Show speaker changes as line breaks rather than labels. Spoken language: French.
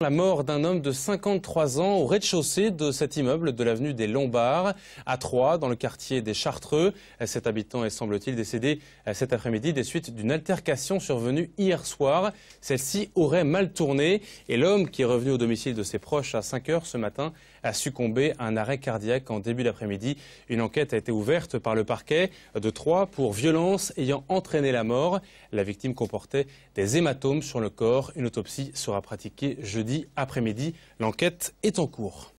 La mort d'un homme de 53 ans au rez-de-chaussée de cet immeuble de l'avenue des Lombards à Troyes, dans le quartier des Chartreux. Cet habitant est, semble-t-il, décédé euh, cet après-midi des suites d'une altercation survenue hier soir. Celle-ci aurait mal tourné et l'homme qui est revenu au domicile de ses proches à 5 heures ce matin a succombé à un arrêt cardiaque en début d'après-midi. Une enquête a été ouverte par le parquet de Troyes pour violence ayant entraîné la mort. La victime comportait des hématomes sur le corps. Une autopsie sera pratiquée jeudi après-midi. L'enquête est en cours.